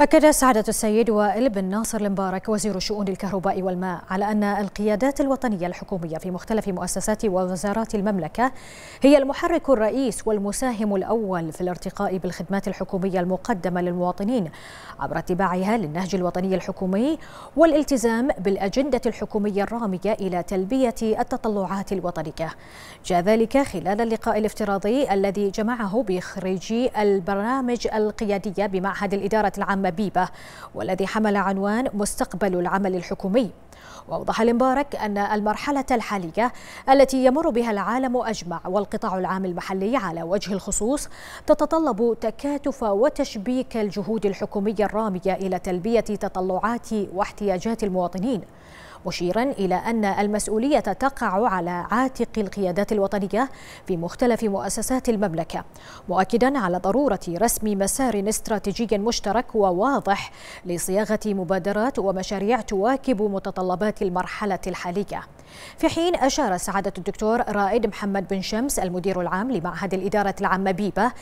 أكد سعادة السيد وائل بن ناصر المبارك وزير شؤون الكهرباء والماء على أن القيادات الوطنية الحكومية في مختلف مؤسسات ووزارات المملكة هي المحرك الرئيس والمساهم الأول في الارتقاء بالخدمات الحكومية المقدمة للمواطنين عبر اتباعها للنهج الوطني الحكومي والالتزام بالأجندة الحكومية الرامية إلى تلبية التطلعات الوطنية جاء ذلك خلال اللقاء الافتراضي الذي جمعه بخريجي البرامج القيادية بمعهد الإدارة العامة عم بيبة والذي حمل عنوان مستقبل العمل الحكومي وأوضح المبارك أن المرحلة الحالية التي يمر بها العالم أجمع والقطاع العام المحلي على وجه الخصوص تتطلب تكاتف وتشبيك الجهود الحكومية الرامية إلى تلبية تطلعات واحتياجات المواطنين مشيرا إلى أن المسؤولية تقع على عاتق القيادات الوطنية في مختلف مؤسسات المملكة مؤكدا على ضرورة رسم مسار استراتيجي مشترك وواضح لصياغة مبادرات ومشاريع تواكب متطلبات المرحلة الحالية في حين أشار سعادة الدكتور رائد محمد بن شمس المدير العام لمعهد الإدارة العامة بيبة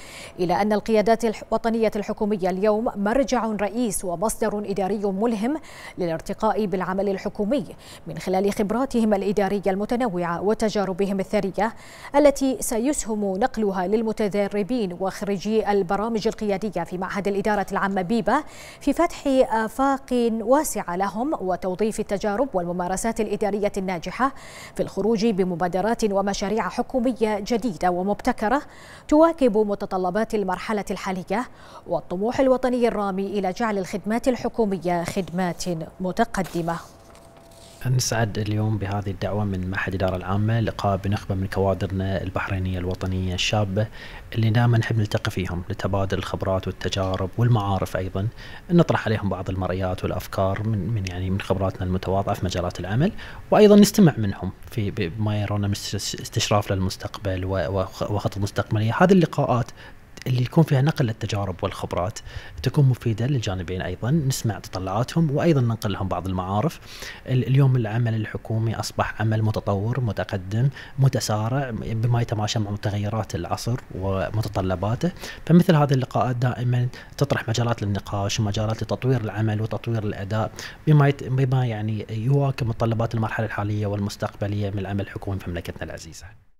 إلى أن القيادات الوطنية الحكومية اليوم مرجع رئيس ومصدر إداري ملهم للارتقاء بالعمل الحكومي من خلال خبراتهم الإدارية المتنوعة وتجاربهم الثرية التي سيسهم نقلها للمتدربين وخريجي البرامج القيادية في معهد الإدارة العامة بيبا في فتح آفاق واسعة لهم وتوظيف التجارب والممارسات الإدارية الناجحة في الخروج بمبادرات ومشاريع حكومية جديدة ومبتكرة تواكب متطلبات المرحلة الحالية والطموح الوطني الرامي إلى جعل الخدمات الحكومية خدمات متقدمة نسعد اليوم بهذه الدعوة من معهد الإدارة العامة لقاء بنخبة من كوادرنا البحرينية الوطنية الشابة اللي دائما نحب نلتقي فيهم لتبادل الخبرات والتجارب والمعارف أيضا نطرح عليهم بعض المرئيات والأفكار من, من يعني من خبراتنا المتواضعة في مجالات العمل وأيضا نستمع منهم في بما يرون استشراف للمستقبل وخطط مستقبلية هذه اللقاءات اللي يكون فيها نقل للتجارب والخبرات تكون مفيده للجانبين ايضا نسمع تطلعاتهم وايضا ننقل لهم بعض المعارف اليوم العمل الحكومي اصبح عمل متطور متقدم متسارع بما يتماشى مع متغيرات العصر ومتطلباته فمثل هذه اللقاءات دائما تطرح مجالات للنقاش ومجالات لتطوير العمل وتطوير الاداء بما يت... بما يعني يواكب متطلبات المرحله الحاليه والمستقبليه من العمل الحكومي في مملكتنا العزيزه